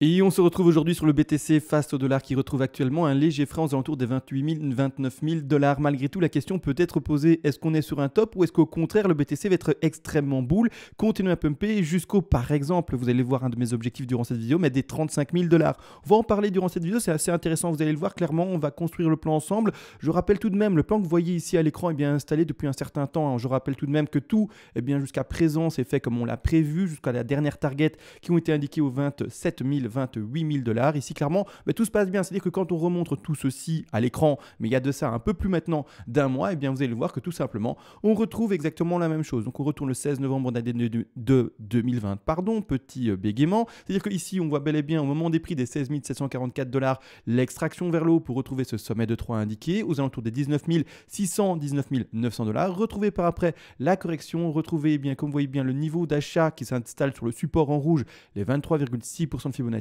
Et on se retrouve aujourd'hui sur le BTC face au dollar qui retrouve actuellement un léger frais aux alentours des 28 000, 29 000 dollars. Malgré tout, la question peut être posée est-ce qu'on est sur un top ou est-ce qu'au contraire le BTC va être extrêmement boule, continuer à pumper jusqu'au, par exemple, vous allez voir un de mes objectifs durant cette vidéo, mais des 35 000 dollars. On va en parler durant cette vidéo, c'est assez intéressant, vous allez le voir clairement, on va construire le plan ensemble. Je rappelle tout de même, le plan que vous voyez ici à l'écran est bien installé depuis un certain temps. Hein. Je rappelle tout de même que tout, eh bien jusqu'à présent, c'est fait comme on l'a prévu, jusqu'à la dernière target qui ont été indiquées aux 27 000 28 000 dollars. Ici, clairement, bah, tout se passe bien. C'est-à-dire que quand on remonte tout ceci à l'écran, mais il y a de ça un peu plus maintenant d'un mois, et eh bien vous allez voir que tout simplement, on retrouve exactement la même chose. Donc on retourne le 16 novembre de 2020, pardon, petit euh, bégaiement. C'est-à-dire qu'ici, on voit bel et bien au moment des prix des 16 744 dollars l'extraction vers l'eau pour retrouver ce sommet de 3 indiqué aux alentours des 19 600, 19 900 dollars. Retrouver par après la correction, retrouver eh bien, comme vous voyez bien, le niveau d'achat qui s'installe sur le support en rouge, les 23,6% de Fibonacci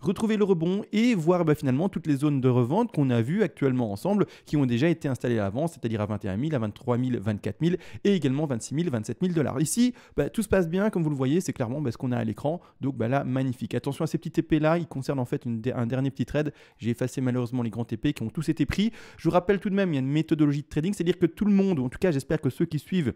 retrouver le rebond et voir bah, finalement toutes les zones de revente qu'on a vues actuellement ensemble qui ont déjà été installées avant, c'est-à-dire à 21 000, à 23 000, 24 000 et également 26 000, 27 000 dollars. Ici, bah, tout se passe bien, comme vous le voyez, c'est clairement bah, ce qu'on a à l'écran. Donc bah, là, magnifique. Attention à ces petits TP là, ils concernent en fait un dernier petit trade. J'ai effacé malheureusement les grands TP qui ont tous été pris. Je vous rappelle tout de même, il y a une méthodologie de trading, c'est-à-dire que tout le monde, en tout cas j'espère que ceux qui suivent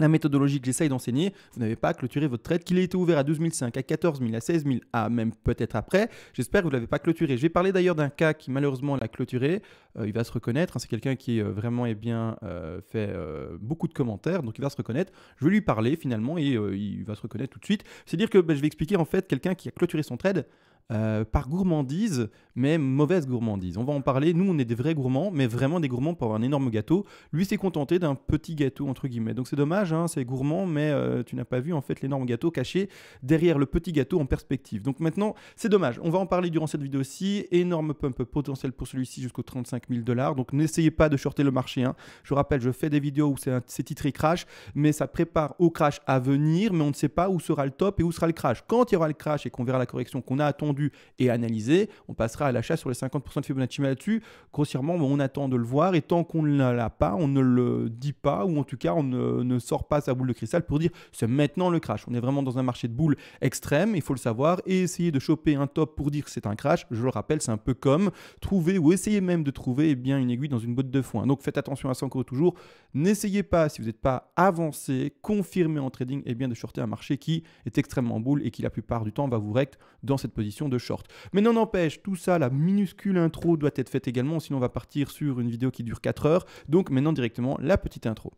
la méthodologie que j'essaye d'enseigner, vous n'avez pas clôturé votre trade, qu'il ait été ouvert à 12 500, à 14 000, à 16 000, à même peut-être après. J'espère que vous ne l'avez pas clôturé. Je vais parler d'ailleurs d'un cas qui malheureusement l'a clôturé. Euh, il va se reconnaître. Hein. c'est quelqu'un qui est euh, vraiment et eh bien, euh, fait beaucoup de commentaires, donc il va se reconnaître. Je vais lui parler finalement et il va se reconnaître tout de suite. C'est-à-dire que ben, je vais expliquer en fait quelqu'un qui a clôturé son trade. Euh, par gourmandise, mais mauvaise gourmandise. On va en parler. Nous, on est des vrais gourmands, mais vraiment des gourmands pour avoir un énorme gâteau. Lui s'est contenté d'un petit gâteau, entre guillemets. Donc c'est dommage, hein, c'est gourmand, mais euh, tu n'as pas vu en fait l'énorme gâteau caché derrière le petit gâteau en perspective. Donc maintenant, c'est dommage. On va en parler durant cette vidéo-ci. Énorme pump potentiel pour celui-ci jusqu'aux 35 000 dollars. Donc n'essayez pas de shorter le marché. Hein. Je rappelle, je fais des vidéos où c'est titré crash, mais ça prépare au crash à venir, mais on ne sait pas où sera le top et où sera le crash. Quand il y aura le crash et qu'on verra la correction qu'on a attendue, et analysé, on passera à l'achat sur les 50% de Fibonacci là-dessus. Grossièrement, on attend de le voir et tant qu'on ne l'a pas, on ne le dit pas ou en tout cas, on ne, sort pas sa boule de cristal pour dire c'est maintenant le crash. On est vraiment dans un marché de boule extrême, il faut le savoir, et essayer de choper un top pour dire que c'est un crash, je le rappelle, c'est un peu comme trouver ou essayer même de trouver eh bien une aiguille dans une botte de foin. Donc faites attention à ça encore toujours. N'essayez pas, si vous n'êtes pas avancé, confirmé en trading, et eh bien de shorter un marché qui est extrêmement boule et qui la plupart du temps va vous recte dans cette position de short. Mais non n'empêche, tout ça, la minuscule intro doit être faite également, sinon on va partir sur une vidéo qui dure 4 heures. Donc maintenant directement la petite intro.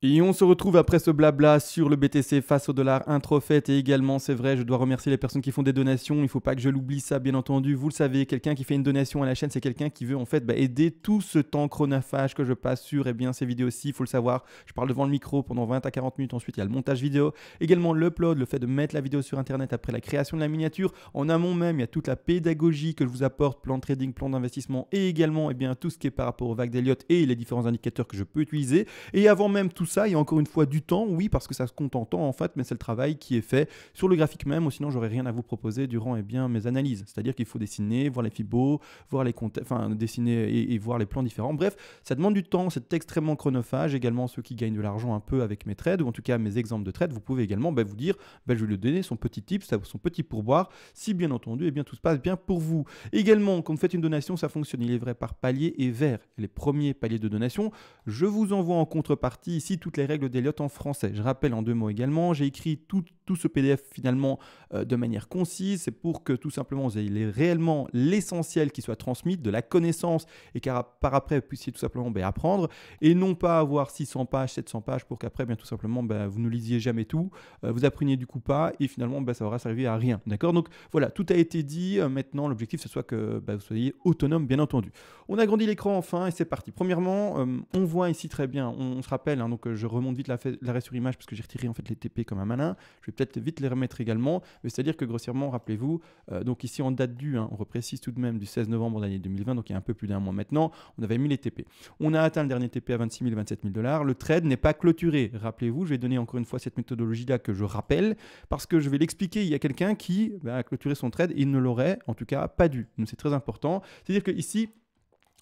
Et on se retrouve après ce blabla sur le BTC face au dollar, intro et également, c'est vrai, je dois remercier les personnes qui font des donations. Il ne faut pas que je l'oublie ça, bien entendu. Vous le savez, quelqu'un qui fait une donation à la chaîne, c'est quelqu'un qui veut en fait bah, aider tout ce temps chronophage que je passe sur et eh bien ces vidéos-ci. Il faut le savoir, je parle devant le micro pendant 20 à 40 minutes. Ensuite, il y a le montage vidéo, également l'upload, le fait de mettre la vidéo sur internet après la création de la miniature. En amont même, il y a toute la pédagogie que je vous apporte, plan de trading, plan d'investissement et également et eh bien tout ce qui est par rapport aux vagues d'Eliot et les différents indicateurs que je peux utiliser. Et avant même tout ça, il y a encore une fois du temps, oui, parce que ça se compte en temps en fait, mais c'est le travail qui est fait sur le graphique même, ou sinon j'aurais rien à vous proposer durant et eh bien, mes analyses. C'est-à-dire qu'il faut dessiner, voir les fibos, voir les enfin dessiner et, voir les plans différents. Bref, ça demande du temps, c'est extrêmement chronophage. Également, ceux qui gagnent de l'argent un peu avec mes trades, ou en tout cas mes exemples de trades, vous pouvez également bah, vous dire, bah, je vais lui donner son petit tip, son petit pourboire, si bien entendu, et eh bien tout se passe bien pour vous. Également, quand vous faites une donation, ça fonctionne. Il est vrai par palier et vert. Les premiers paliers de donation, je vous envoie en contrepartie ici toutes les règles d'Eliott en français. Je rappelle en deux mots également, j'ai écrit tout, tout, ce PDF finalement euh, de manière concise, c'est pour que tout simplement vous ayez réellement l'essentiel qui soit transmis, de la connaissance, et qu'après par vous puissiez tout simplement ben, apprendre, et non pas avoir 600 pages, 700 pages, pour qu'après bien tout simplement ben, vous ne lisiez jamais tout, euh, vous appreniez du coup pas, et finalement ben, ça aura servi à rien. D'accord Donc voilà, tout a été dit, euh, maintenant l'objectif ce soit que ben, vous soyez autonome bien entendu. On agrandit l'écran enfin, et c'est parti. Premièrement, on voit ici très bien, on, se rappelle, hein, donc je remonte vite l'arrêt sur image parce que j'ai retiré en fait les TP comme un malin. Je vais peut-être vite les remettre également. Mais c'est-à-dire que grossièrement, rappelez-vous, euh, donc ici en date du, hein, on reprécise tout de même du 16 novembre l'année 2020, donc il y a un peu plus d'un mois maintenant, on avait mis les TP. On a atteint le dernier TP à 26 000, 27 000 dollars. Le trade n'est pas clôturé. Rappelez-vous, je vais donner encore une fois cette méthodologie-là que je rappelle parce que je vais l'expliquer. Il y a quelqu'un qui bah, a clôturé son trade, il ne l'aurait en tout cas pas dû. Donc c'est très important. C'est-à-dire que ici,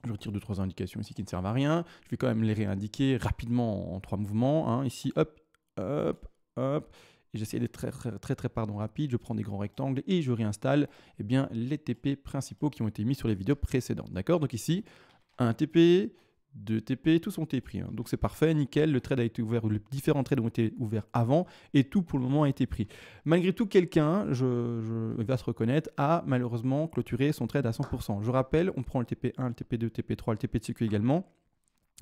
je retire deux, trois indications ici qui ne servent à rien. Je vais quand même les réindiquer rapidement en trois mouvements. Hein. Ici, hop, hop, hop. Et j'essaie d'être très, très, très, très pardon, rapide. Je prends des grands rectangles et je réinstalle eh bien, les TP principaux qui ont été mis sur les vidéos précédentes. D'accord Donc ici, un TP, de TP, tous ont été pris. Hein. Donc c'est parfait, nickel, le trade a été ouvert, les différents trades ont été ouverts avant, et tout pour le moment a été pris. Malgré tout, quelqu'un, je, vais se reconnaître, a malheureusement clôturé son trade à 100%. Je rappelle, on prend le TP1, le TP2, le TP3, le TP de sécu également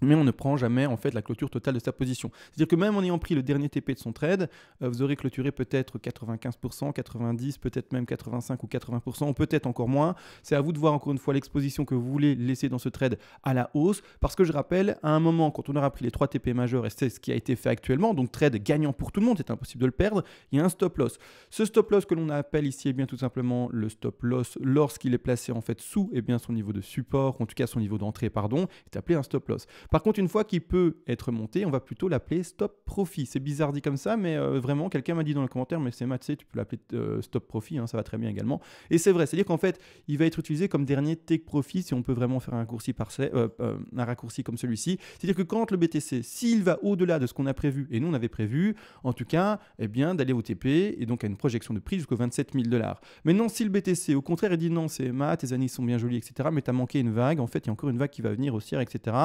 mais on ne prend jamais en fait la clôture totale de sa position. C'est-à-dire que même en ayant pris le dernier TP de son trade, euh, vous aurez clôturé peut-être 95%, 90%, peut-être même 85 ou 80%, ou peut-être encore moins. C'est à vous de voir encore une fois l'exposition que vous voulez laisser dans ce trade à la hausse, parce que je rappelle, à un moment, quand on aura pris les 3 TP majeurs, et c'est ce qui a été fait actuellement, donc trade gagnant pour tout le monde, c'est impossible de le perdre, il y a un stop loss. Ce stop loss que l'on appelle ici, est eh bien tout simplement le stop loss lorsqu'il est placé en fait sous et eh bien, son niveau de support, en tout cas son niveau d'entrée, pardon, est appelé un stop loss. Par contre, une fois qu'il peut être monté, on va plutôt l'appeler stop profit. C'est bizarre dit comme ça, mais euh, vraiment, quelqu'un m'a dit dans le commentaire, mais c'est tu tu peux l'appeler euh, stop profit, hein, ça va très bien également. Et c'est vrai, c'est-à-dire qu'en fait, il va être utilisé comme dernier take profit si on peut vraiment faire un raccourci, euh, un raccourci comme celui-ci. C'est-à-dire que quand le BTC, s'il va au-delà de ce qu'on a prévu, et nous on avait prévu, en tout cas, eh bien, d'aller au TP et donc à une projection de prix jusqu'aux 27 000 dollars. Mais non, si le BTC, au contraire, il dit non, c'est ma, tes années sont bien jolies, etc., mais tu as manqué une vague, en fait, il y a encore une vague qui va venir aussi, etc.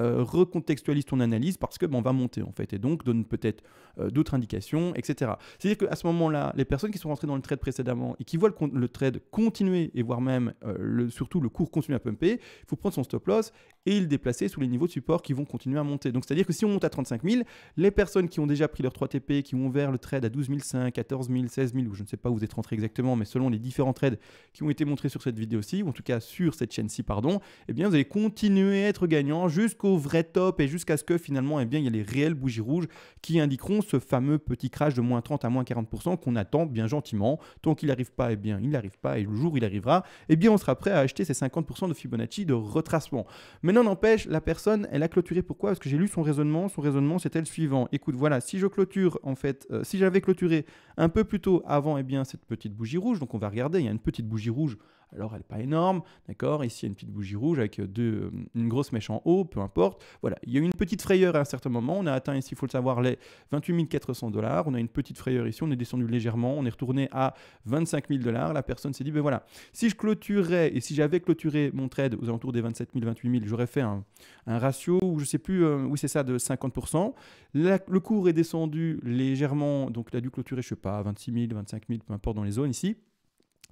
Euh, recontextualise ton analyse parce que ben, on va monter en fait, et donc donne peut-être euh, d'autres indications, etc. C'est-à-dire qu'à ce moment-là, les personnes qui sont rentrées dans le trade précédemment et qui voient le, trade continuer et voire même euh, surtout le cours continuer à pumper, il faut prendre son stop loss et le déplacer sous les niveaux de support qui vont continuer à monter. Donc c'est-à-dire que si on monte à 35 000, les personnes qui ont déjà pris leur 3 TP, qui ont ouvert le trade à 12 500, 14 000, 16 000, ou je ne sais pas où vous êtes rentré exactement, mais selon les différents trades qui ont été montrés sur cette vidéo-ci, ou en tout cas sur cette chaîne-ci, pardon, eh bien vous allez continuer à être gagnant jusqu'au vrai top et jusqu'à ce que finalement, eh bien, il y a les réelles bougies rouges qui indiqueront ce fameux petit crash de moins 30 à moins 40% qu'on attend bien gentiment. Tant qu'il n'arrive pas, eh bien, il n'arrive pas et le jour il arrivera, eh bien, on sera prêt à acheter ces 50% de Fibonacci de retracement. Mais non, n'empêche, la personne, elle a clôturé pourquoi Parce que j'ai lu son raisonnement. Son raisonnement, c'était le suivant. Écoute, voilà, si je clôture, en fait, euh, si j'avais clôturé un peu plus tôt avant, eh bien, cette petite bougie rouge, donc on va regarder, il y a une petite bougie rouge alors, elle n'est pas énorme, d'accord Ici, il y a une petite bougie rouge avec deux, euh, une grosse mèche en haut, peu importe. Voilà, il y a eu une petite frayeur à un certain moment. On a atteint ici, il faut le savoir, les 28 400 dollars. On a une petite frayeur ici, on est descendu légèrement. On est retourné à 25 000 dollars. La personne s'est dit, ben voilà, si je clôturais et si j'avais clôturé mon trade aux alentours des 27 000, 28 000, j'aurais fait un, ratio où je sais plus, euh, oui, c'est ça, de 50%. le cours est descendu légèrement, donc il a dû clôturer, je sais pas, 26 000, 25 000, peu importe dans les zones ici.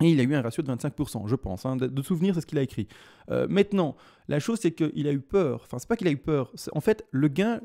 Et il a eu un ratio de 25%, je pense. Hein, de, souvenir, c'est ce qu'il a écrit. Euh, maintenant, la chose, c'est qu'il a eu peur. Enfin, c'est pas qu'il a eu peur. En fait, le gain,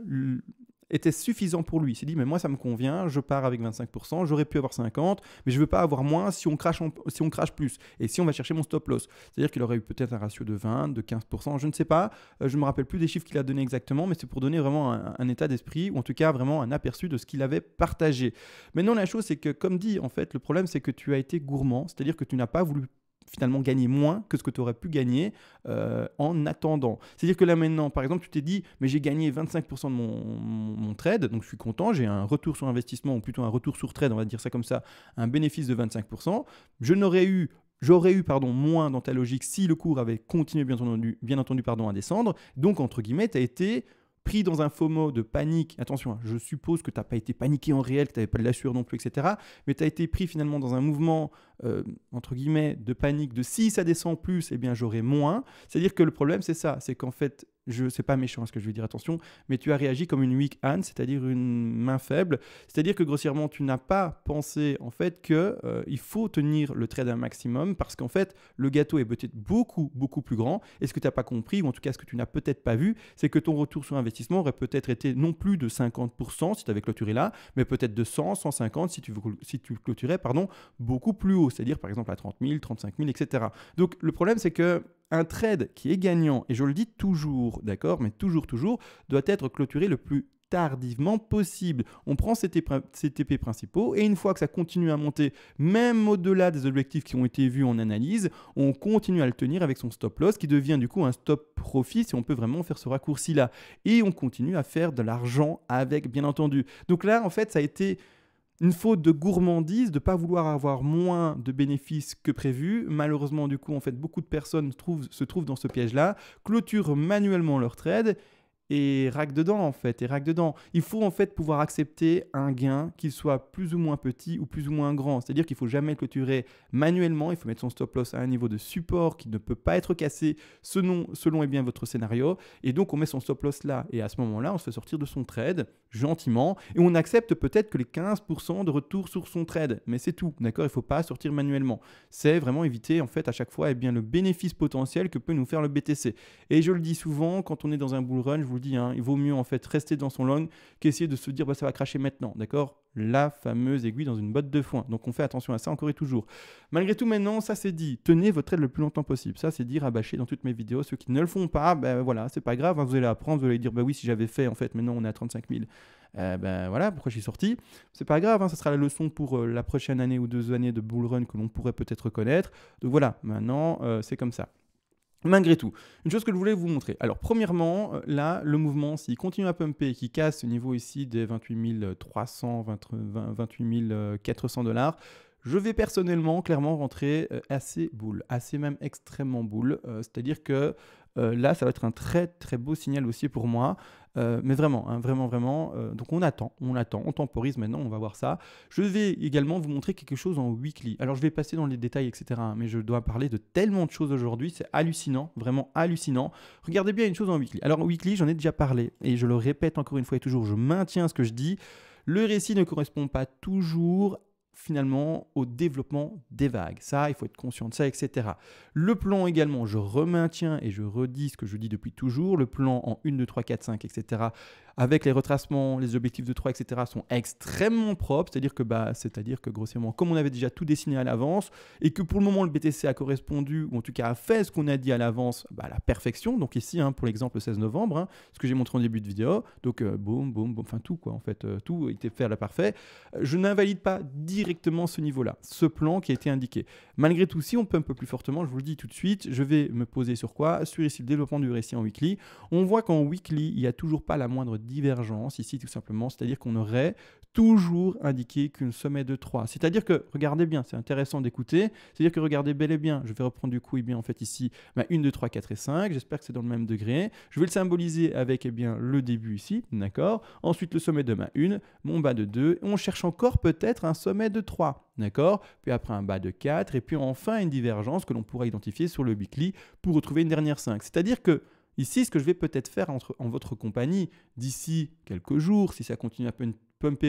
était suffisant pour lui. Il s'est dit, mais moi, ça me convient, je pars avec 25%, j'aurais pu avoir 50%, mais je ne veux pas avoir moins si on, crache si on crache plus et si on va chercher mon stop loss. C'est-à-dire qu'il aurait eu peut-être un ratio de 20, de 15%, je ne sais pas, euh, je ne me rappelle plus des chiffres qu'il a donné exactement, mais c'est pour donner vraiment un, un état d'esprit, ou en tout cas vraiment un aperçu de ce qu'il avait partagé. Maintenant, la chose, c'est que, comme dit, en fait, le problème, c'est que tu as été gourmand, c'est-à-dire que tu n'as pas voulu finalement gagner moins que ce que tu aurais pu gagner euh, en attendant. C'est-à-dire que là maintenant, par exemple, tu t'es dit, mais j'ai gagné 25% de mon, trade, donc je suis content, j'ai un retour sur investissement, ou plutôt un retour sur trade, on va dire ça comme ça, un bénéfice de 25%. Je n'aurais eu J'aurais eu pardon, moins dans ta logique si le cours avait continué bien entendu, bien entendu pardon, à descendre. Donc, entre guillemets, tu as été pris dans un FOMO de panique, attention, hein, je suppose que tu n'as pas été paniqué en réel, que tu n'avais pas de la sueur non plus, etc. Mais tu as été pris finalement dans un mouvement, euh, entre guillemets, de panique de si ça descend plus, eh bien j'aurai moins. C'est-à-dire que le problème, c'est ça, c'est qu'en fait, je sais pas méchant ce que je veux dire, attention, mais tu as réagi comme une weak hand, c'est-à-dire une main faible, c'est-à-dire que grossièrement tu n'as pas pensé en fait que euh, il faut tenir le trade un maximum parce qu'en fait le gâteau est peut-être beaucoup beaucoup plus grand et ce que tu n'as pas compris ou en tout cas ce que tu n'as peut-être pas vu, c'est que ton retour sur investissement aurait peut-être été non plus de 50% si tu avais clôturé là, mais peut-être de 100, 150 si tu si tu clôturais pardon, beaucoup plus haut, c'est-à-dire par exemple à 30 000, 35 000, etc. Donc le problème c'est que un trade qui est gagnant, et je le dis toujours, d'accord, mais toujours, toujours, doit être clôturé le plus tardivement possible. On prend ses TP principaux et une fois que ça continue à monter, même au-delà des objectifs qui ont été vus en analyse, on continue à le tenir avec son stop loss qui devient du coup un stop profit si on peut vraiment faire ce raccourci là. Et on continue à faire de l'argent avec, bien entendu. Donc là, en fait, ça a été une faute de gourmandise, de ne pas vouloir avoir moins de bénéfices que prévu. Malheureusement, du coup, en fait, beaucoup de personnes se trouvent dans ce piège-là, clôturent manuellement leur trade et rac dedans en fait, et rac dedans. Il faut en fait pouvoir accepter un gain qu'il soit plus ou moins petit ou plus ou moins grand. C'est-à-dire qu'il faut jamais clôturer manuellement, il faut mettre son stop loss à un niveau de support qui ne peut pas être cassé selon, selon et eh bien votre scénario. Et donc on met son stop loss là, et à ce moment-là on se fait sortir de son trade gentiment, et on accepte peut-être que les 15% de retour sur son trade, mais c'est tout, d'accord Il ne faut pas sortir manuellement. C'est vraiment éviter en fait à chaque fois et eh bien le bénéfice potentiel que peut nous faire le BTC. Et je le dis souvent, quand on est dans un bull run, je vous le Hein, il vaut mieux en fait rester dans son long qu'essayer de se dire bah, ça va cracher maintenant, d'accord La fameuse aiguille dans une botte de foin. Donc on fait attention à ça encore et toujours. Malgré tout, maintenant, ça c'est dit, tenez votre aide le plus longtemps possible. Ça c'est dit, rabâchez dans toutes mes vidéos. Ceux qui ne le font pas, ben voilà, c'est pas grave, hein, vous allez apprendre, vous allez dire, bah oui, si j'avais fait, en fait, maintenant on est à 35 000. ben voilà, pourquoi j'ai sorti. C'est pas grave, hein, ça sera la leçon pour euh, la prochaine année ou deux années de bull run que l'on pourrait peut-être connaître. Donc voilà, maintenant euh, c'est comme ça. Malgré tout, une chose que je voulais vous montrer. Alors, premièrement, euh, là, le mouvement, s'il continue à pumper, qu'il casse ce niveau ici des 28 300, 28 400 dollars, je vais personnellement, clairement, rentrer assez euh, boule, assez même extrêmement boule. Euh, c'est-à-dire que euh, là, ça va être un très très beau signal aussi pour moi. Euh, mais vraiment, hein, vraiment, vraiment. Euh, donc on attend, on attend, on temporise maintenant, on va voir ça. Je vais également vous montrer quelque chose en weekly. Alors je vais passer dans les détails, etc. Hein, mais je dois parler de tellement de choses aujourd'hui, c'est hallucinant, vraiment hallucinant. Regardez bien une chose en weekly. Alors en weekly, j'en ai déjà parlé et je le répète encore une fois et toujours, je maintiens ce que je dis. Le récit ne correspond pas toujours finalement au développement des vagues. Ça, il faut être conscient de ça, etc. Le plan également, je remaintiens et je redis ce que je dis depuis toujours, le plan en 1, 2, 3, 4, 5, etc. Avec les retracements, les objectifs de 3, etc. sont extrêmement propres, c'est-à-dire que, bah, c'est-à-dire que grossièrement, comme on avait déjà tout dessiné à l'avance, et que pour le moment le BTC a correspondu, ou en tout cas a fait ce qu'on a dit à l'avance bah, à la perfection, donc ici, hein, pour l'exemple, le 16 novembre, hein, ce que j'ai montré en début de vidéo, donc boom, euh, boum, boum, boum, enfin tout quoi, en fait, euh, tout était fait à la parfait. Je n'invalide pas directement directement ce niveau-là, ce plan qui a été indiqué. Malgré tout, si on peut un peu plus fortement, je vous le dis tout de suite, je vais me poser sur quoi Sur ici le développement du récit en weekly. On voit qu'en weekly, il n'y a toujours pas la moindre divergence ici tout simplement, c'est-à-dire qu'on aurait toujours indiqué qu'une sommet de 3. C'est-à-dire que, regardez bien, c'est intéressant d'écouter, c'est-à-dire que regardez bel et bien, je vais reprendre du coup, et eh bien en fait ici, ma 1, 2, 3, 4 et 5, j'espère que c'est dans le même degré. Je vais le symboliser avec et eh bien, le début ici, d'accord Ensuite le sommet de ma 1, mon bas de 2, on cherche encore peut-être un sommet de 3, d'accord Puis après un bas de 4, et puis enfin une divergence que l'on pourra identifier sur le weekly pour retrouver une dernière 5. C'est-à-dire que Ici, ce que je vais peut-être faire entre, en votre compagnie d'ici quelques jours, si ça continue un peu,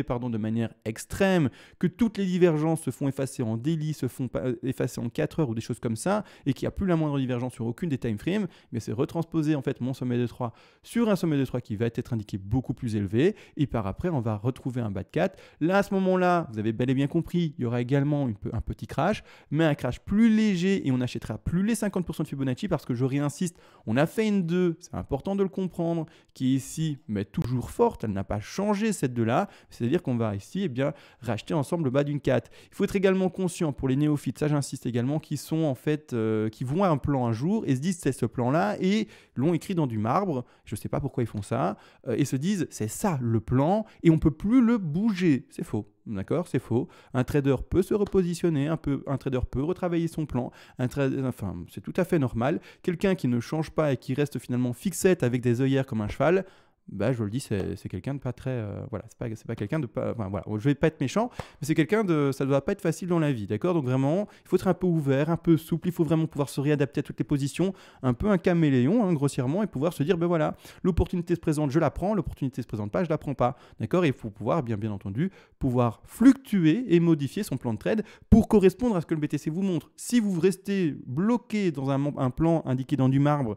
pardon, de manière extrême, que toutes les divergences se font effacer en délit, se font euh, effacer en 4 heures ou des choses comme ça, et qu'il n'y a plus la moindre divergence sur aucune des time frames, mais c'est retransposer en fait mon sommet de 3 sur un sommet de 3 qui va être indiqué beaucoup plus élevé, et par après on va retrouver un bas de 4. Là à ce moment-là, vous avez bel et bien compris, il y aura également un petit crash, mais un crash plus léger et on achètera plus les 50% de Fibonacci parce que je réinsiste, on a fait une 2, c'est important de le comprendre, qui est ici mais toujours forte, elle n'a pas changé cette 2 là, c'est-à-dire qu'on va ici eh bien, racheter ensemble le bas d'une 4. Il faut être également conscient pour les néophytes, ça j'insiste également, qui sont en fait, euh, qui voient un plan un jour et se disent c'est ce plan-là et l'ont écrit dans du marbre, je ne sais pas pourquoi ils font ça, euh, et se disent c'est ça le plan et on ne peut plus le bouger. C'est faux. D'accord, c'est faux. Un trader peut se repositionner, un, peu, un trader peut retravailler son plan. Un trader, enfin, c'est tout à fait normal. Quelqu'un qui ne change pas et qui reste finalement fixette avec des œillères comme un cheval, bah, je le dis, c'est quelqu'un de pas très. Euh, voilà, c'est pas, pas quelqu'un de pas. voilà, je vais pas être méchant, mais c'est quelqu'un de. Ça ne doit pas être facile dans la vie, d'accord Donc vraiment, il faut être un peu ouvert, un peu souple, il faut vraiment pouvoir se réadapter à toutes les positions, un peu un caméléon, hein, grossièrement, et pouvoir se dire, ben voilà, l'opportunité se présente, je la prends, l'opportunité se présente pas, je la prends pas, d'accord Et il faut pouvoir, bien, bien entendu, pouvoir fluctuer et modifier son plan de trade pour correspondre à ce que le BTC vous montre. Si vous restez bloqué dans un, un plan indiqué dans du marbre,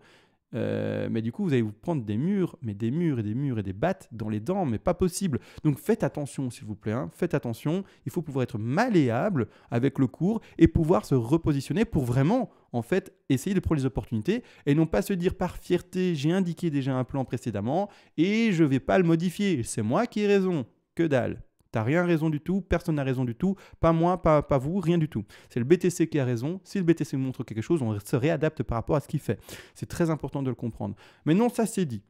euh, mais du coup, vous allez vous prendre des murs, mais des murs et des murs et des battes dans les dents, mais pas possible. Donc faites attention, s'il vous plaît. Hein. Faites attention. Il faut pouvoir être malléable avec le cours et pouvoir se repositionner pour vraiment, en fait, essayer de prendre les opportunités et non pas se dire par fierté, j'ai indiqué déjà un plan précédemment et je vais pas le modifier. C'est moi qui ai raison. Que dalle. T'as rien raison du tout, personne n'a raison du tout, pas moi, pas, pas vous, rien du tout. C'est le BTC qui a raison. Si le BTC montre quelque chose, on se réadapte par rapport à ce qu'il fait. C'est très important de le comprendre. Mais non, ça c'est dit.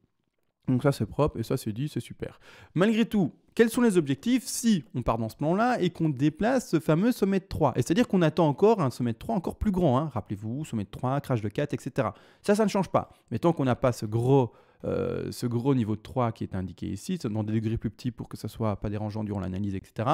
Donc ça c'est propre et ça c'est dit, c'est super. Malgré tout, quels sont les objectifs si on part dans ce plan-là et qu'on déplace ce fameux sommet de 3 Et c'est-à-dire qu'on attend encore un sommet de 3 encore plus grand. Hein. Rappelez-vous, sommet de 3, crash de 4, etc. Ça, ça ne change pas. Mais tant qu'on n'a pas ce gros euh, ce gros niveau de 3 qui est indiqué ici, dans des degrés plus petits pour que ça soit pas dérangeant durant l'analyse, etc.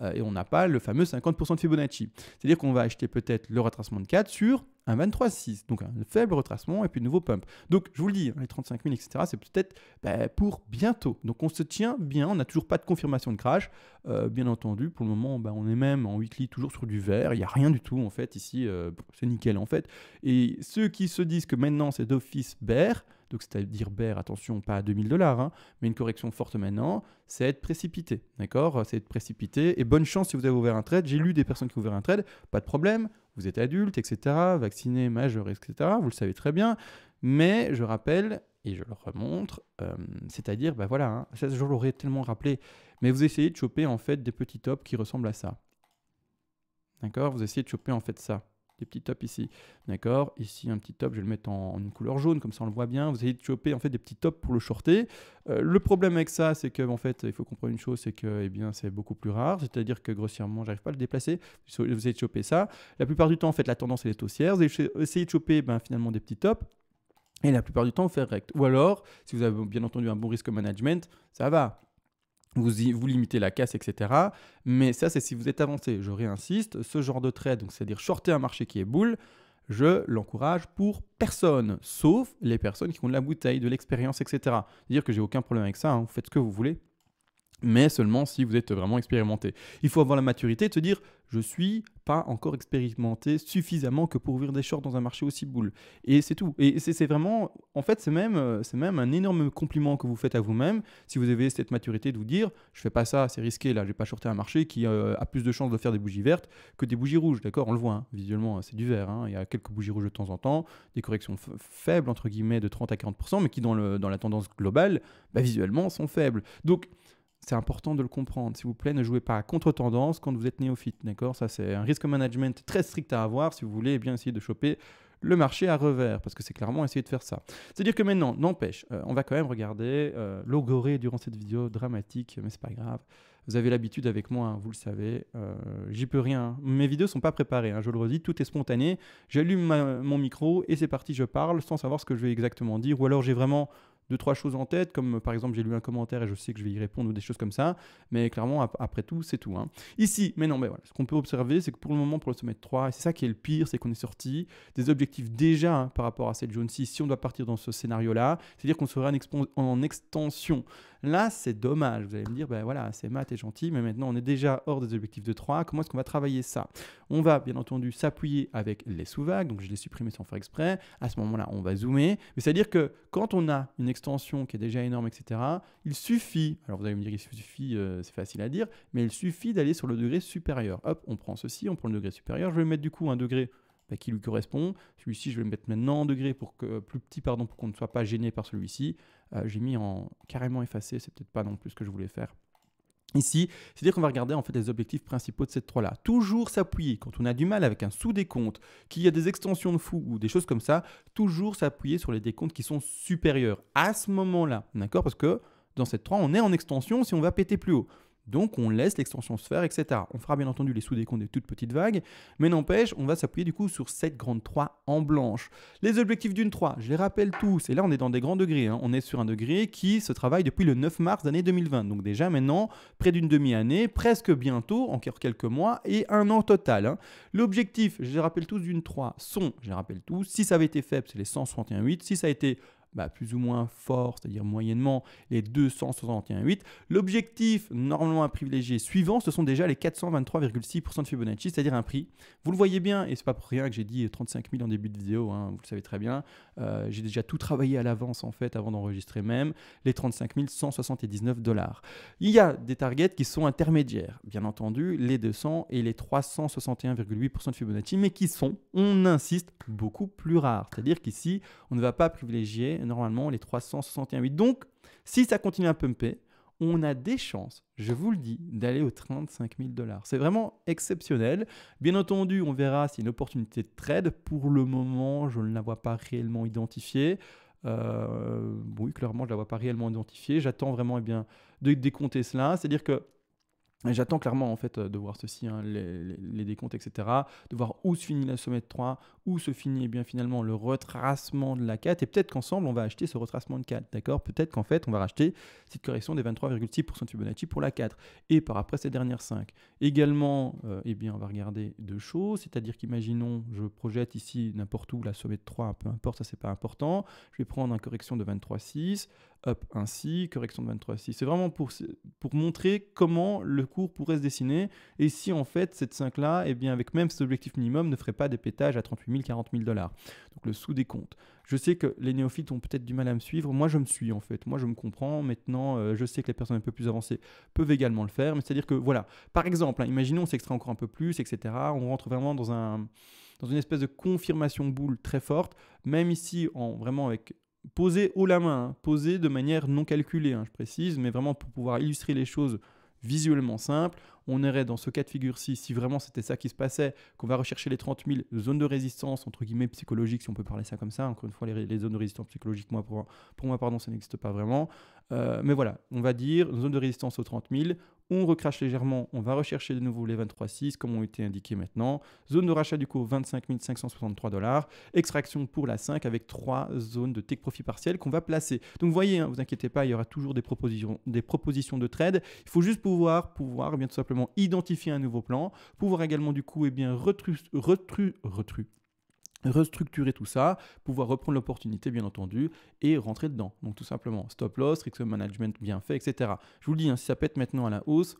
Euh, et on n'a pas le fameux 50% de Fibonacci. C'est-à-dire qu'on va acheter peut-être le retracement de 4 sur un 23,6, donc un faible retracement et puis de nouveau pump. Donc je vous le dis, hein, les 35 000, etc., c'est peut-être bah, pour bientôt. Donc on se tient bien, on n'a toujours pas de confirmation de crash. Euh, bien entendu, pour le moment, bah, on est même en weekly toujours sur du vert, il n'y a rien du tout en fait ici, c'est nickel en fait. Et ceux qui se disent que maintenant c'est d'office bear, donc c'est-à-dire bear, attention, pas à 2000 dollars, hein, mais une correction forte maintenant, c'est être précipité, d'accord C'est être précipité, et bonne chance si vous avez ouvert un trade, j'ai lu des personnes qui ont ouvert un trade, pas de problème, vous êtes adulte, etc., vacciné, majeur, etc., vous le savez très bien, mais je rappelle, et je le remontre, euh, c'est-à-dire, bah voilà, hein, je l'aurais tellement rappelé, mais vous essayez de choper en fait des petits tops qui ressemblent à ça. D'accord Vous essayez de choper en fait ça des petits tops ici. D'accord Ici, un petit top, je vais le mettre en, une couleur jaune, comme ça on le voit bien. Vous allez choper en fait des petits tops pour le shorter. Euh, le problème avec ça, c'est que en fait, il faut comprendre une chose, c'est que eh bien, c'est beaucoup plus rare. C'est-à-dire que grossièrement, j'arrive pas à le déplacer. Vous allez choper ça. La plupart du temps, en fait, la tendance elle est haussière. Vous allez essayer de choper ben, finalement des petits tops. Et la plupart du temps, fait rect. Ou alors, si vous avez bien entendu un bon risque management, ça va vous, vous limitez la casse, etc. Mais ça, c'est si vous êtes avancé. Je réinsiste, ce genre de trade, donc c'est-à-dire shorter un marché qui est boule, je l'encourage pour personne, sauf les personnes qui ont de la bouteille, de l'expérience, etc. Dire que j'ai aucun problème avec ça, hein. vous faites ce que vous voulez, mais seulement si vous êtes vraiment expérimenté. Il faut avoir la maturité de se dire je suis pas encore expérimenté suffisamment que pour ouvrir des shorts dans un marché aussi boule. Et c'est tout. Et c'est vraiment, en fait, c'est même, euh, c'est même un énorme compliment que vous faites à vous-même si vous avez cette maturité de vous dire je fais pas ça, c'est risqué là, j'ai pas shorté un marché qui euh, a plus de chances de faire des bougies vertes que des bougies rouges. D'accord, on le voit hein. visuellement, euh, c'est du vert. Hein. Il y a quelques bougies rouges de temps en temps, des corrections faibles entre guillemets de 30 à 40 mais qui dans le dans la tendance globale, bah, visuellement sont faibles. Donc c'est important de le comprendre. S'il vous plaît, ne jouez pas à contre-tendance quand vous êtes néophyte. D'accord Ça, c'est un risque management très strict à avoir si vous voulez bien essayer de choper le marché à revers, parce que c'est clairement essayer de faire ça. C'est-à-dire que maintenant, n'empêche, euh, on va quand même regarder, euh, durant cette vidéo dramatique, mais c'est pas grave. Vous avez l'habitude avec moi, hein, vous le savez, euh, j'y peux rien. Mes vidéos sont pas préparées, hein, je le redis, tout est spontané. J'allume mon micro et c'est parti, je parle sans savoir ce que je vais exactement dire, ou alors j'ai vraiment deux, trois choses en tête, comme par exemple j'ai lu un commentaire et je sais que je vais y répondre ou des choses comme ça. Mais clairement, après tout, c'est tout. Hein. Ici, mais non, mais voilà, ce qu'on peut observer, c'est que pour le moment, pour le sommet 3, c'est ça qui est le pire, c'est qu'on est sorti des objectifs déjà hein, par rapport à cette jaune-ci. si on doit partir dans ce scénario-là, c'est-à-dire qu'on serait en extension Là, c'est dommage. Vous allez me dire, ben voilà, c'est mat et gentil, mais maintenant on est déjà hors des objectifs de 3. Comment est-ce qu'on va travailler ça On va bien entendu s'appuyer avec les sous-vagues, donc je l'ai supprimé sans faire exprès. À ce moment-là, on va zoomer. Mais c'est-à-dire que quand on a une extension qui est déjà énorme, etc., il suffit, alors vous allez me dire, il suffit, euh, c'est facile à dire, mais il suffit d'aller sur le degré supérieur. Hop, on prend ceci, on prend le degré supérieur. Je vais mettre du coup un degré bah, qui lui correspond. Celui-ci, je vais le mettre maintenant en degré pour que, euh, plus petit, pardon, pour qu'on ne soit pas gêné par celui-ci. Euh, j'ai mis en carrément effacé, c'est peut-être pas non plus ce que je voulais faire. Ici, c'est-à-dire qu'on va regarder en fait les objectifs principaux de cette 3 là. Toujours s'appuyer quand on a du mal avec un sous-décompte, qu'il y a des extensions de fou ou des choses comme ça, toujours s'appuyer sur les décomptes qui sont supérieurs à ce moment-là, d'accord Parce que dans cette 3, on est en extension si on va péter plus haut. Donc on laisse l'extension se faire, etc. On fera bien entendu les sous comptes des toutes petites vagues, mais n'empêche, on va s'appuyer du coup sur cette grande 3 en blanche. Les objectifs d'une 3, je les rappelle tous, et là on est dans des grands degrés, hein. on est sur un degré qui se travaille depuis le 9 mars d'année 2020, donc déjà maintenant près d'une demi-année, presque bientôt, encore quelques mois, et un an total. Hein. L'objectif, je les rappelle tous, d'une 3 sont, je les rappelle tous, si ça avait été faible, c'est les 161,8, si ça a été bah, plus ou moins fort, c'est-à-dire moyennement les 261,8. L'objectif normalement à privilégier suivant, ce sont déjà les 423,6% de Fibonacci, c'est-à-dire un prix. Vous le voyez bien, et c'est pas pour rien que j'ai dit 35 000 en début de vidéo, hein, vous le savez très bien. Euh, j'ai déjà tout travaillé à l'avance en fait avant d'enregistrer même les 35 179 dollars. Il y a des targets qui sont intermédiaires, bien entendu, les 200 et les 361,8% de Fibonacci, mais qui sont, on insiste, beaucoup plus rares. C'est-à-dire qu'ici, on ne va pas privilégier normalement les 361,8. Donc, si ça continue à pumper, on a des chances, je vous le dis, d'aller aux 35 000 dollars. C'est vraiment exceptionnel. Bien entendu, on verra si une opportunité de trade. Pour le moment, je ne la vois pas réellement identifiée. Euh, oui, clairement, je ne la vois pas réellement identifiée. J'attends vraiment eh bien, de décompter cela. C'est-à-dire que J'attends clairement en fait euh, de voir ceci, hein, les, décomptes, etc. De voir où se finit la de 3, où se finit eh bien finalement le retracement de la 4, et peut-être qu'ensemble on va acheter ce retracement de 4, d'accord Peut-être qu'en fait on va racheter cette correction des 23,6% de Fibonacci pour la 4, et par après ces dernières 5. Également, et euh, eh bien on va regarder deux choses, c'est-à-dire qu'imaginons, je projette ici n'importe où la sommet de 3, peu importe, ça c'est pas important, je vais prendre une correction de 23,6, hop, ainsi, correction de 23,6. C'est vraiment pour, pour montrer comment le cours pourrait se dessiner et si en fait cette 5-là, et eh bien avec même cet objectif minimum, ne ferait pas des pétages à 38 000, 40 000 dollars. Donc le sous des comptes. Je sais que les néophytes ont peut-être du mal à me suivre. Moi, je me suis en fait. Moi, je me comprends. Maintenant, euh, je sais que les personnes un peu plus avancées peuvent également le faire. Mais c'est-à-dire que, voilà, par exemple, hein, imaginons, on s'extrait encore un peu plus, etc. On rentre vraiment dans, un, dans une espèce de confirmation boule très forte. Même ici, en vraiment avec posé haut la main, hein, posé de manière non calculée, hein, je précise, mais vraiment pour pouvoir illustrer les choses visuellement simple, on irait dans ce cas de figure-ci, si vraiment c'était ça qui se passait, qu'on va rechercher les 30 000 zones de résistance, entre guillemets psychologiques, si on peut parler ça comme ça, encore une fois, les, zones de résistance psychologiques, moi, pour, moi, pardon, ça n'existe pas vraiment. Euh, mais voilà, on va dire zone de résistance aux 30 000, on recrache légèrement, on va rechercher de nouveau les 23,6 comme ont été indiqués maintenant. Zone de rachat du coup 25 563 dollars. Extraction pour la 5 avec trois zones de take profit partiel qu'on va placer. Donc vous voyez, ne hein, vous inquiétez pas, il y aura toujours des propositions, des propositions de trade. Il faut juste pouvoir, pouvoir bien tout simplement identifier un nouveau plan, pouvoir également du coup et eh bien, restructurer tout ça, pouvoir reprendre l'opportunité bien entendu et rentrer dedans. Donc tout simplement stop loss, risk management bien fait, etc. Je vous le dis, hein, si ça pète maintenant à la hausse,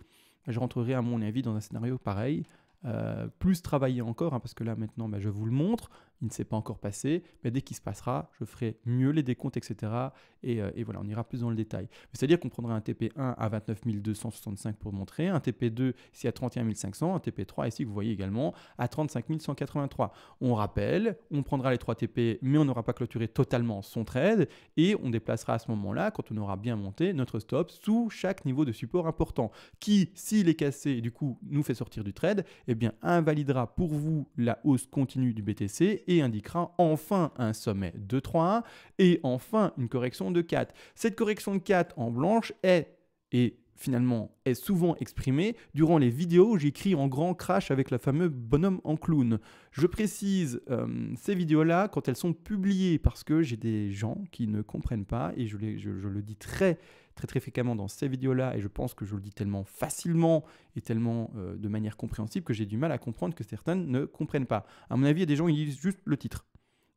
je rentrerai à mon avis dans un scénario pareil. Euh, plus travailler encore, hein, parce que là maintenant bah, je vous le montre, il ne s'est pas encore passé, mais dès qu'il se passera, je ferai mieux les décomptes, etc. Euh, et, voilà, on ira plus dans le détail. C'est-à-dire qu'on prendra un TP1 à 29 265 pour montrer, un TP2 ici à 31 500, un TP3 ici que vous voyez également à 35 183. On rappelle, on prendra les trois TP, mais on n'aura pas clôturé totalement son trade, et on déplacera à ce moment-là, quand on aura bien monté, notre stop sous chaque niveau de support important, qui, s'il est cassé et du coup nous fait sortir du trade, eh bien invalidera pour vous la hausse continue du BTC et indiquera enfin un sommet de 3 et enfin une correction de 4. Cette correction de 4 en blanche est et finalement est souvent exprimée durant les vidéos où j'écris en grand crash avec le fameux bonhomme en clown. Je précise euh, ces vidéos-là quand elles sont publiées parce que j'ai des gens qui ne comprennent pas et je, les, je le dis très très très fréquemment dans ces vidéos-là, et je pense que je le dis tellement facilement et tellement euh, de manière compréhensible que j'ai du mal à comprendre que certaines ne comprennent pas. À mon avis, il y a des gens qui lisent juste le titre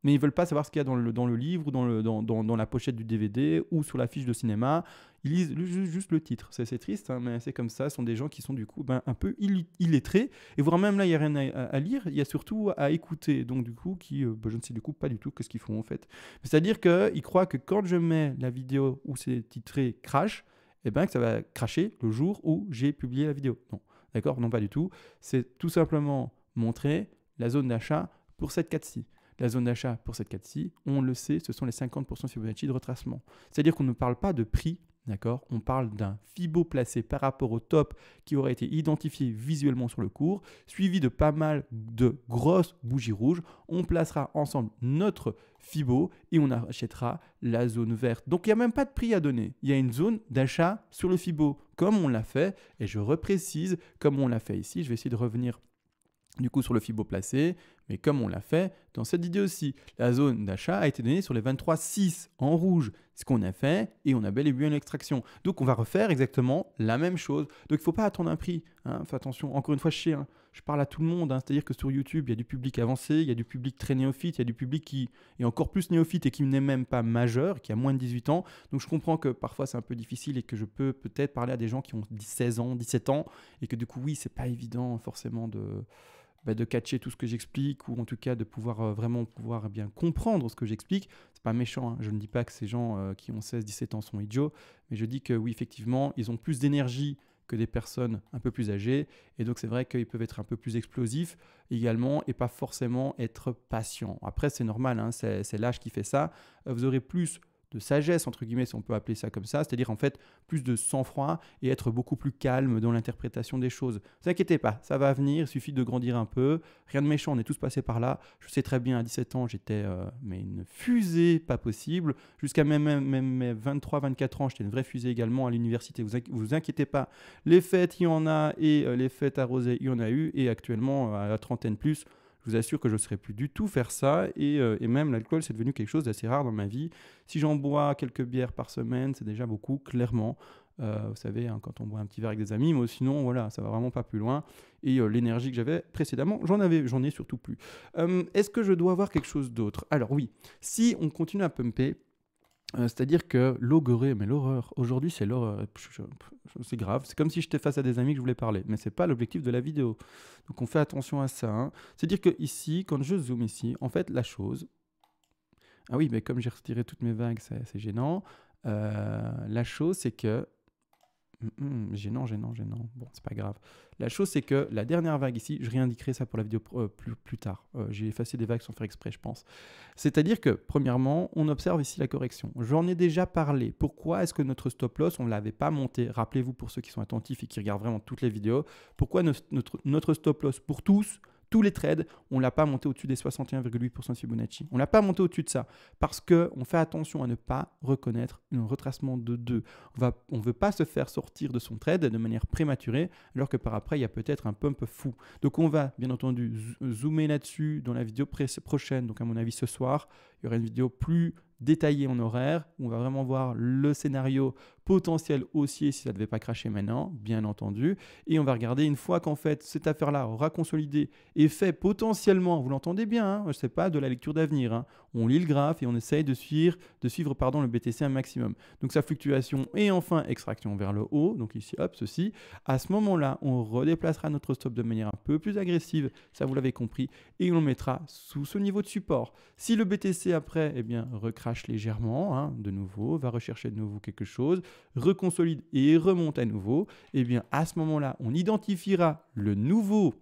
mais ils veulent pas savoir ce qu'il y a dans le, dans le livre dans, le, dans, la pochette du DVD ou sur la fiche de cinéma. Ils lisent juste le titre. C'est triste, hein, mais c'est comme ça. Ce sont des gens qui sont du coup ben, un peu illettrés. Et voire même là, il n'y a rien à, lire, il y a surtout à écouter. Donc du coup, qui, euh, ben, je ne sais du coup pas du tout qu'est-ce qu'ils font en fait. C'est-à-dire qu'ils croient que quand je mets la vidéo où c'est titré crash, eh ben, que ça va cracher le jour où j'ai publié la vidéo. Non, d'accord Non, pas du tout. C'est tout simplement montrer la zone d'achat pour cette 4 ci la zone d'achat pour cette 4-ci, on le sait, ce sont les 50% Fibonacci de retracement. C'est-à-dire qu'on ne parle pas de prix, d'accord On parle d'un Fibo placé par rapport au top qui aurait été identifié visuellement sur le cours, suivi de pas mal de grosses bougies rouges. On placera ensemble notre Fibo et on achètera la zone verte. Donc il n'y a même pas de prix à donner. Il y a une zone d'achat sur le Fibo, comme on l'a fait, et je reprécise, comme on l'a fait ici, je vais essayer de revenir du coup sur le Fibo placé, mais comme on l'a fait dans cette vidéo aussi, la zone d'achat a été donnée sur les 23,6 en rouge. Ce qu'on a fait et on a bel et bien l'extraction. Donc on va refaire exactement la même chose. Donc il ne faut pas attendre un prix. Hein. attention, encore une fois, je hein, je parle à tout le monde. Hein. C'est-à-dire que sur YouTube, il y a du public avancé, il y a du public très néophyte, il y a du public qui est encore plus néophyte et qui n'est même pas majeur, qui a moins de 18 ans. Donc je comprends que parfois c'est un peu difficile et que je peux peut-être parler à des gens qui ont 16 ans, 17 ans et que du coup, oui, c'est pas évident forcément de bah, de catcher tout ce que j'explique ou en tout cas de pouvoir euh, vraiment pouvoir eh bien comprendre ce que j'explique. C'est pas méchant, hein. je ne dis pas que ces gens euh, qui ont 16, 17 ans sont idiots, mais je dis que oui, effectivement, ils ont plus d'énergie que des personnes un peu plus âgées. Et donc c'est vrai qu'ils peuvent être un peu plus explosifs également et pas forcément être patients. Après c'est normal, hein, c'est l'âge qui fait ça. Vous aurez plus de sagesse, entre guillemets, si on peut appeler ça comme ça, c'est-à-dire en fait plus de sang-froid et être beaucoup plus calme dans l'interprétation des choses. Ne vous inquiétez pas, ça va venir, il suffit de grandir un peu, rien de méchant, on est tous passés par là. Je sais très bien, à 17 ans, j'étais euh, mais une fusée pas possible. Jusqu'à même, même, mes 23-24 ans, j'étais une vraie fusée également à l'université, vous, vous inquiétez pas. Les fêtes, il y en a, et euh, les fêtes arrosées, il y en a eu, et actuellement, euh, à la trentaine plus, je vous assure que je ne saurais plus du tout faire ça. Euh, et, même l'alcool, c'est devenu quelque chose d'assez rare dans ma vie. Si j'en bois quelques bières par semaine, c'est déjà beaucoup, clairement. Euh, vous savez, hein, quand on boit un petit verre avec des amis, mais sinon, voilà, ça va vraiment pas plus loin. Et euh, l'énergie que j'avais précédemment, j'en avais, j'en ai surtout plus. Est-ce que je dois avoir quelque chose d'autre Alors oui, si on continue à pumper, euh, c'est-à-dire que l'augurer, mais l'horreur, aujourd'hui c'est l'horreur, c'est grave, c'est comme si j'étais face à des amis que je voulais parler, mais c'est pas l'objectif de la vidéo. Donc on fait attention à ça. Hein. C'est-à-dire que ici, quand je zoome ici, en fait la chose... Ah oui, mais comme j'ai retiré toutes mes vagues, c'est gênant. Euh, la chose c'est que Mm, mm, gênant, gênant, gênant. Bon, c'est pas grave. La chose, c'est que la dernière vague ici, je réindiquerai ça pour la vidéo euh, plus, plus tard. Euh, j'ai effacé des vagues sans faire exprès, je pense. C'est-à-dire que, premièrement, on observe ici la correction. J'en ai déjà parlé. Pourquoi est-ce que notre stop loss, on ne l'avait pas monté Rappelez-vous, pour ceux qui sont attentifs et qui regardent vraiment toutes les vidéos, pourquoi notre, notre stop loss pour tous tous les trades, on ne l'a pas monté au-dessus des 61,8% de Fibonacci. On ne l'a pas monté au-dessus de ça parce qu'on fait attention à ne pas reconnaître un retracement de 2. On ne veut pas se faire sortir de son trade de manière prématurée alors que par après, il y a peut-être un pump fou. Donc on va bien entendu zoomer là-dessus dans la vidéo prochaine, donc à mon avis ce soir il y aura une vidéo plus détaillée en horaire où on va vraiment voir le scénario potentiel haussier si ça ne devait pas cracher maintenant, bien entendu. Et on va regarder une fois qu'en fait cette affaire-là aura consolidé et fait potentiellement, vous l'entendez bien, hein, je ne sais pas, de la lecture d'avenir. Hein. On lit le graphe et on essaye de suivre, de suivre pardon, le BTC un maximum. Donc sa fluctuation et enfin extraction vers le haut, donc ici hop, ceci. À ce moment-là, on redéplacera notre stop de manière un peu plus agressive, ça vous l'avez compris, et on le mettra sous ce niveau de support. Si le BTC après Eh bien, recrache légèrement, hein, de nouveau, va rechercher de nouveau quelque chose, reconsolide et remonte à nouveau. Eh bien, à ce moment-là, on identifiera le nouveau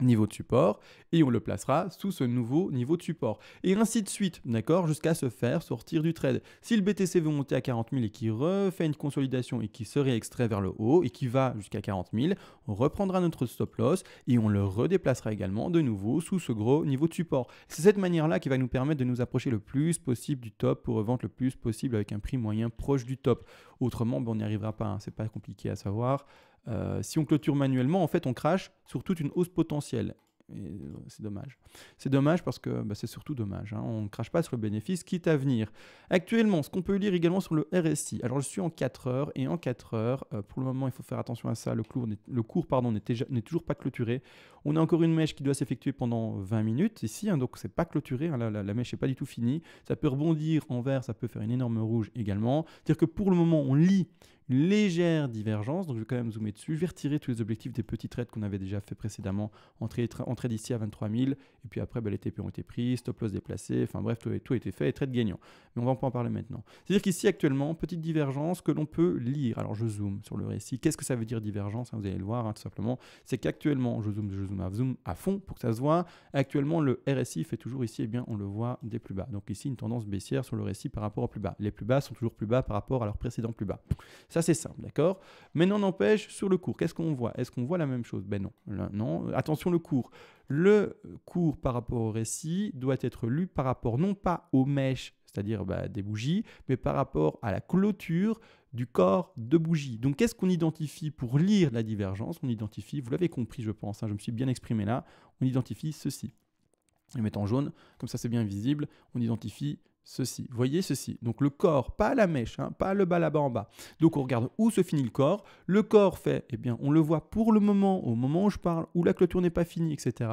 niveau de support et on le placera sous ce nouveau niveau de support. Et ainsi de suite, d'accord, jusqu'à se faire sortir du trade. Si le BTC veut monter à 40 000 et qui refait une consolidation et qui serait extrait vers le haut et qui va jusqu'à 40 000, on reprendra notre stop loss et on le redéplacera également de nouveau sous ce gros niveau de support. C'est cette manière-là qui va nous permettre de nous approcher le plus possible du top pour revendre le plus possible avec un prix moyen proche du top. Autrement, bon on n'y arrivera pas, hein. c'est pas compliqué à savoir. Euh, si on clôture manuellement, en fait, on crache sur toute une hausse potentielle. Euh, c'est dommage. C'est dommage parce que bah, c'est surtout dommage. Hein. On ne crache pas sur le bénéfice, quitte à venir. Actuellement, ce qu'on peut lire également sur le RSI. Alors, je suis en 4 heures et en 4 heures, euh, pour le moment, il faut faire attention à ça. Le cours, le cours pardon, n'est toujours pas clôturé. On a encore une mèche qui doit s'effectuer pendant 20 minutes ici, hein, donc c'est pas clôturé. Hein. la, la, mèche n'est pas du tout finie. Ça peut rebondir en vert, ça peut faire une énorme rouge également. C'est-à-dire que pour le moment, on lit légère divergence, donc je vais quand même zoomer dessus. Je vais retirer tous les objectifs des petits trades qu'on avait déjà fait précédemment, entrer trade, ici à 23 000, et puis après bah, les TP ont été pris, stop loss déplacé, enfin bref, tout, tout, a été fait, et trade gagnant. Mais on va pas en parler maintenant. C'est-à-dire qu'ici actuellement, petite divergence que l'on peut lire. Alors je zoome sur le récit. Qu'est-ce que ça veut dire divergence hein, Vous allez le voir hein, tout simplement. C'est qu'actuellement, je zoome, je zoome à, zoom à fond pour que ça se voit. Actuellement, le RSI fait toujours ici, et eh bien on le voit des plus bas. Donc ici, une tendance baissière sur le récit par rapport au plus bas. Les plus bas sont toujours plus bas par rapport à leurs précédent plus bas. Ça, c'est simple, d'accord Mais non, n'empêche, sur le cours, qu'est-ce qu'on voit Est-ce qu'on voit la même chose Ben non. non. Attention, le cours. Le cours par rapport au récit doit être lu par rapport non pas aux mèches, c'est-à-dire bah, des bougies, mais par rapport à la clôture du corps de bougie. Donc qu'est-ce qu'on identifie pour lire la divergence On identifie, vous l'avez compris je pense, hein, je me suis bien exprimé là, on identifie ceci. Je vais mettre en jaune, comme ça c'est bien visible, on identifie ceci. Voyez ceci. Donc le corps, pas la mèche, hein, pas le bas là-bas en bas. Donc on regarde où se finit le corps. Le corps fait, eh bien, on le voit pour le moment, au moment où je parle, où la clôture n'est pas finie, etc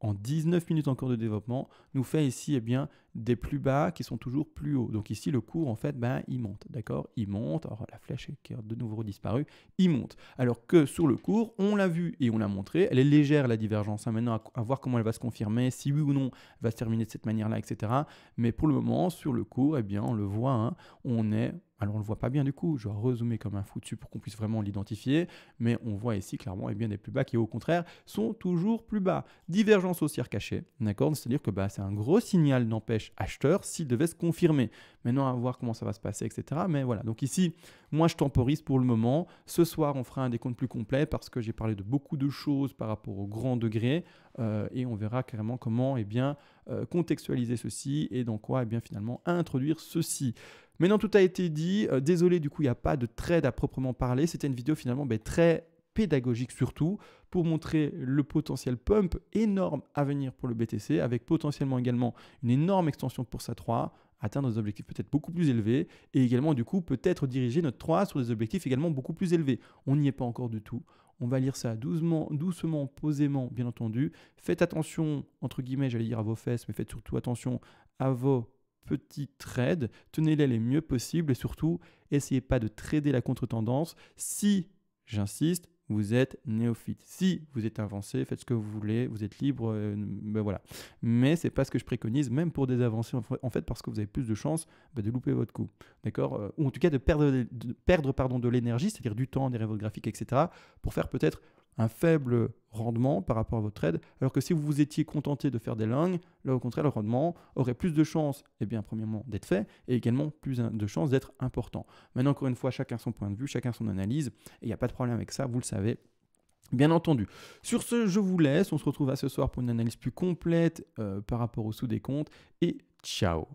en 19 minutes encore de développement, nous fait ici eh bien, des plus bas qui sont toujours plus hauts. Donc ici, le cours, en fait, ben, il monte, d'accord Il monte, alors la flèche est de nouveau disparue, il monte. Alors que sur le cours, on l'a vu et on l'a montré, elle est légère la divergence, hein, maintenant à, voir comment elle va se confirmer, si oui ou non, va se terminer de cette manière-là, etc. Mais pour le moment, sur le cours, eh bien, on le voit, hein, on est alors on ne le voit pas bien du coup, je vais rezoomer comme un foutu pour qu'on puisse vraiment l'identifier, mais on voit ici clairement eh bien, des plus bas qui au contraire sont toujours plus bas. Divergence haussière cachée, d'accord C'est-à-dire que bah, c'est un gros signal d'empêche acheteur s'il devait se confirmer. Maintenant à voir comment ça va se passer, etc. Mais voilà, donc ici, moi je temporise pour le moment. Ce soir on fera un décompte plus complet parce que j'ai parlé de beaucoup de choses par rapport au grand degré euh, et on verra carrément comment eh bien, euh, contextualiser ceci et dans quoi eh bien, finalement introduire ceci. Maintenant, tout a été dit. Euh, désolé, du coup, il n'y a pas de trade à proprement parler. C'était une vidéo finalement ben, très pédagogique surtout pour montrer le potentiel pump énorme à venir pour le BTC avec potentiellement également une énorme extension pour sa 3 atteindre des objectifs peut-être beaucoup plus élevés et également du coup peut-être diriger notre 3 sur des objectifs également beaucoup plus élevés. On n'y est pas encore du tout. On va lire ça doucement, doucement, posément, bien entendu. Faites attention, entre guillemets, j'allais dire à vos fesses, mais faites surtout attention à vos petits trades, tenez-les les mieux possible et surtout, essayez pas de trader la contre-tendance si, j'insiste, vous êtes néophyte. Si vous êtes avancé, faites ce que vous voulez, vous êtes libre, mais euh, ben voilà. Mais c'est pas ce que je préconise, même pour des avancées, en fait, parce que vous avez plus de chances ben, de louper votre coup, d'accord euh, Ou en tout cas de perdre de, perdre, pardon, de l'énergie, c'est-à-dire du temps, des votre graphiques, etc., pour faire peut-être un faible rendement par rapport à votre trade, alors que si vous vous étiez contenté de faire des longs, là au contraire le rendement aurait plus de chances, et eh bien premièrement d'être fait, et également plus de chances d'être important. Maintenant encore une fois, chacun son point de vue, chacun son analyse, et il n'y a pas de problème avec ça, vous le savez. Bien entendu. Sur ce, je vous laisse. On se retrouve à ce soir pour une analyse plus complète euh, par rapport au sous des comptes. Et ciao